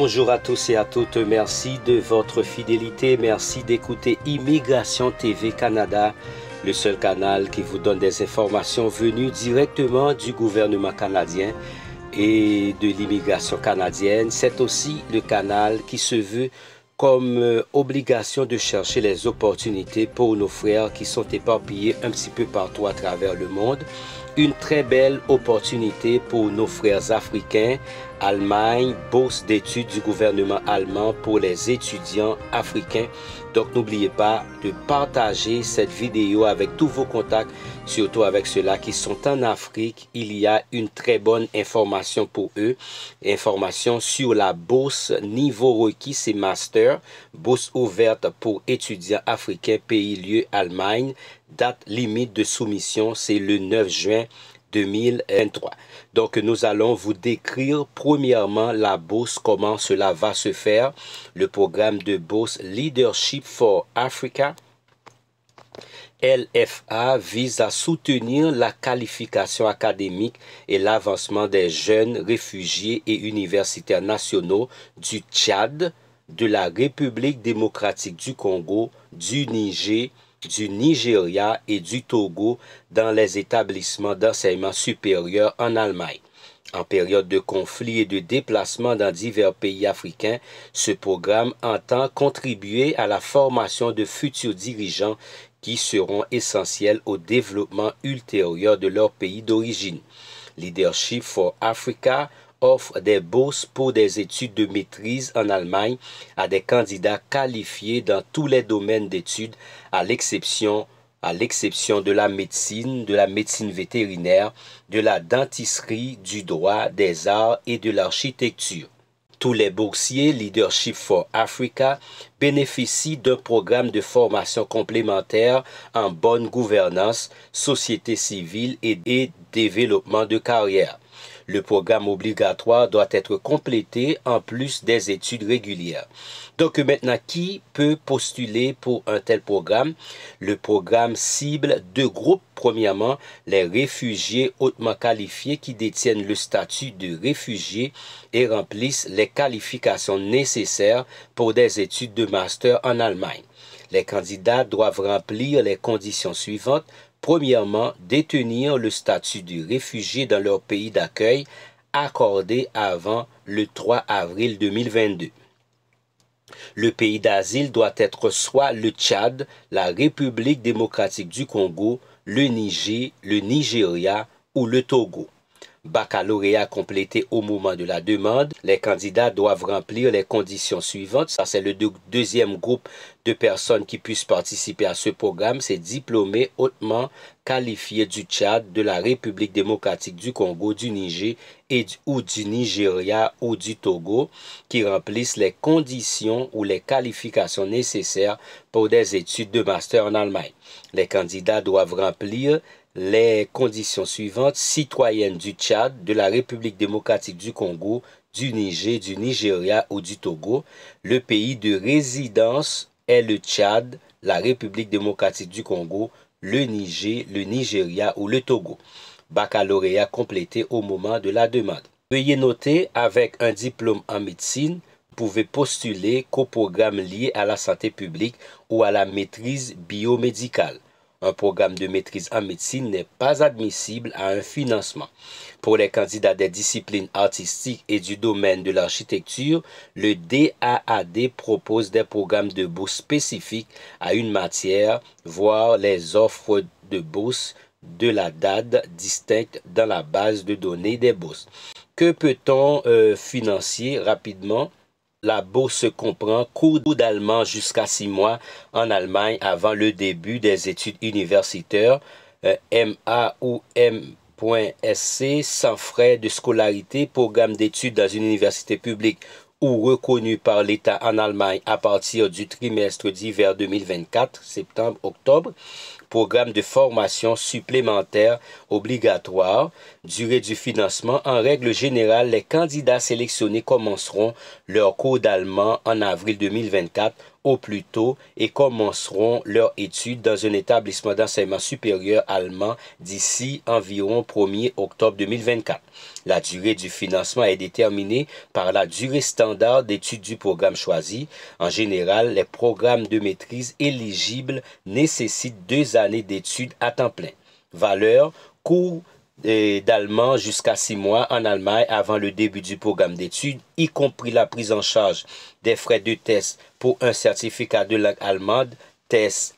Bonjour à tous et à toutes, merci de votre fidélité, merci d'écouter Immigration TV Canada, le seul canal qui vous donne des informations venues directement du gouvernement canadien et de l'immigration canadienne. C'est aussi le canal qui se veut comme euh, obligation de chercher les opportunités pour nos frères qui sont éparpillés un petit peu partout à travers le monde une très belle opportunité pour nos frères africains. Allemagne, bourse d'études du gouvernement allemand pour les étudiants africains. Donc n'oubliez pas de partager cette vidéo avec tous vos contacts, surtout avec ceux-là qui sont en Afrique. Il y a une très bonne information pour eux. Information sur la bourse niveau requis, c'est master, bourse ouverte pour étudiants africains, pays, lieu, Allemagne date limite de soumission, c'est le 9 juin 2023. Donc nous allons vous décrire premièrement la bourse, comment cela va se faire, le programme de bourse Leadership for Africa. LFA vise à soutenir la qualification académique et l'avancement des jeunes réfugiés et universitaires nationaux du Tchad, de la République démocratique du Congo, du Niger, du Nigeria et du Togo dans les établissements d'enseignement supérieur en Allemagne. En période de conflit et de déplacement dans divers pays africains, ce programme entend contribuer à la formation de futurs dirigeants qui seront essentiels au développement ultérieur de leur pays d'origine. Leadership for Africa offre des bourses pour des études de maîtrise en Allemagne à des candidats qualifiés dans tous les domaines d'études, à l'exception à l'exception de la médecine, de la médecine vétérinaire, de la dentisterie, du droit, des arts et de l'architecture. Tous les boursiers Leadership for Africa bénéficient d'un programme de formation complémentaire en bonne gouvernance, société civile et développement de carrière. Le programme obligatoire doit être complété en plus des études régulières. Donc maintenant, qui peut postuler pour un tel programme Le programme cible deux groupes. Premièrement, les réfugiés hautement qualifiés qui détiennent le statut de réfugiés et remplissent les qualifications nécessaires pour des études de master en Allemagne. Les candidats doivent remplir les conditions suivantes Premièrement, détenir le statut de réfugié dans leur pays d'accueil accordé avant le 3 avril 2022. Le pays d'asile doit être soit le Tchad, la République démocratique du Congo, le Niger, le Nigeria ou le Togo baccalauréat complété au moment de la demande. Les candidats doivent remplir les conditions suivantes. Ça, c'est le deuxième groupe de personnes qui puissent participer à ce programme. C'est diplômés hautement qualifiés du Tchad, de la République démocratique du Congo, du Niger et, ou du Nigeria ou du Togo qui remplissent les conditions ou les qualifications nécessaires pour des études de master en Allemagne. Les candidats doivent remplir les conditions suivantes citoyenne du Tchad, de la République démocratique du Congo, du Niger, du Nigeria ou du Togo. Le pays de résidence est le Tchad, la République démocratique du Congo, le Niger, le Nigeria ou le Togo. Baccalauréat complété au moment de la demande. Veuillez noter, avec un diplôme en médecine, vous pouvez postuler qu'au programme lié à la santé publique ou à la maîtrise biomédicale un programme de maîtrise en médecine n'est pas admissible à un financement. Pour les candidats des disciplines artistiques et du domaine de l'architecture, le DAAD propose des programmes de bourse spécifiques à une matière, voire les offres de bourse de la DAD distinctes dans la base de données des bourses. Que peut-on euh, financer rapidement la bourse comprend cours d'allemand jusqu'à six mois en Allemagne avant le début des études universitaires, euh, MA ou M.SC, sans frais de scolarité, programme d'études dans une université publique ou reconnue par l'État en Allemagne à partir du trimestre d'hiver 2024, septembre-octobre, programme de formation supplémentaire obligatoire, Durée du financement, en règle générale, les candidats sélectionnés commenceront leur cours d'allemand en avril 2024 au plus tôt et commenceront leur étude dans un établissement d'enseignement supérieur allemand d'ici environ 1er octobre 2024. La durée du financement est déterminée par la durée standard d'études du programme choisi. En général, les programmes de maîtrise éligibles nécessitent deux années d'études à temps plein. Valeur, cours d'allemand jusqu'à six mois en Allemagne avant le début du programme d'études, y compris la prise en charge des frais de test pour un certificat de langue allemande, test,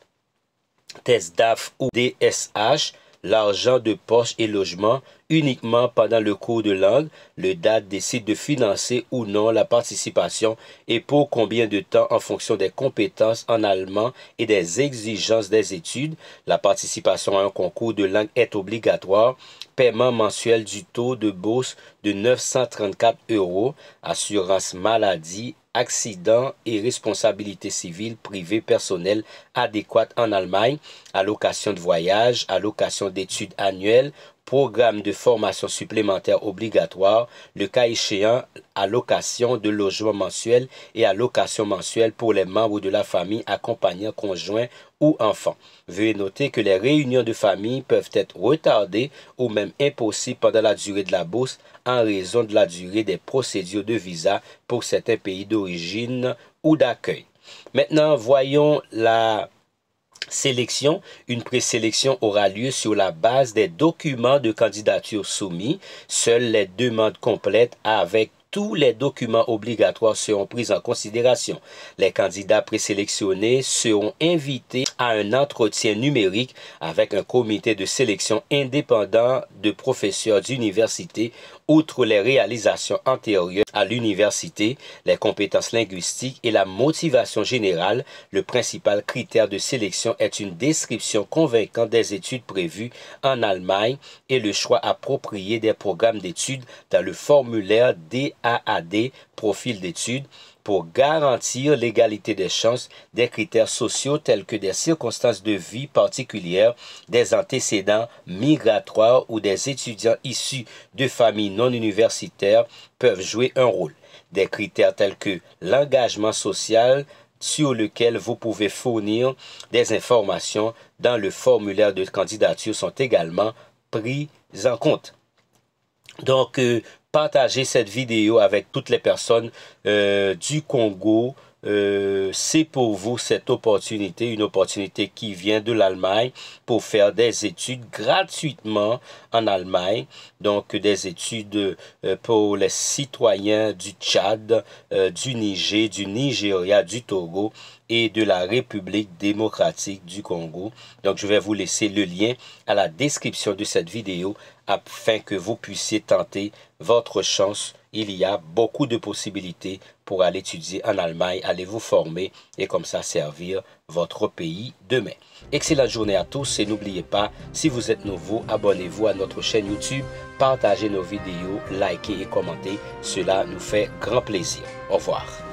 test DAF ou DSH, l'argent de poche et logement, uniquement pendant le cours de langue, le DAT décide de financer ou non la participation et pour combien de temps en fonction des compétences en allemand et des exigences des études. La participation à un concours de langue est obligatoire. Paiement mensuel du taux de bourse de 934 euros, assurance maladie, accident et responsabilité civile privée personnelle adéquate en Allemagne, allocation de voyage, allocation d'études annuelles, programme de formation supplémentaire obligatoire, le cas échéant, à location de logement mensuel et à location mensuelle pour les membres de la famille accompagnant conjoint ou enfants. Veuillez noter que les réunions de famille peuvent être retardées ou même impossibles pendant la durée de la bourse en raison de la durée des procédures de visa pour certains pays d'origine ou d'accueil. Maintenant, voyons la sélection, une présélection aura lieu sur la base des documents de candidature soumis. Seules les demandes complètes avec tous les documents obligatoires seront pris en considération. Les candidats présélectionnés seront invités à un entretien numérique avec un comité de sélection indépendant de professeurs d'université, outre les réalisations antérieures à l'université, les compétences linguistiques et la motivation générale, le principal critère de sélection est une description convaincante des études prévues en Allemagne et le choix approprié des programmes d'études dans le formulaire DAAD, profil d'études, pour garantir l'égalité des chances des critères sociaux tels que des circonstances de vie particulières, des antécédents migratoires ou des étudiants issus de familles non universitaires peuvent jouer un rôle. Des critères tels que l'engagement social sur lequel vous pouvez fournir des informations dans le formulaire de candidature sont également pris en compte. Donc, euh, Partagez cette vidéo avec toutes les personnes euh, du Congo, euh, c'est pour vous cette opportunité, une opportunité qui vient de l'Allemagne pour faire des études gratuitement en Allemagne, donc des études euh, pour les citoyens du Tchad, euh, du Niger, du Nigeria, du Togo et de la République démocratique du Congo. Donc je vais vous laisser le lien à la description de cette vidéo afin que vous puissiez tenter votre chance. Il y a beaucoup de possibilités pour aller étudier en Allemagne, allez vous former et comme ça servir votre pays demain. Excellente journée à tous et n'oubliez pas, si vous êtes nouveau, abonnez-vous à notre chaîne YouTube, partagez nos vidéos, likez et commentez. Cela nous fait grand plaisir. Au revoir.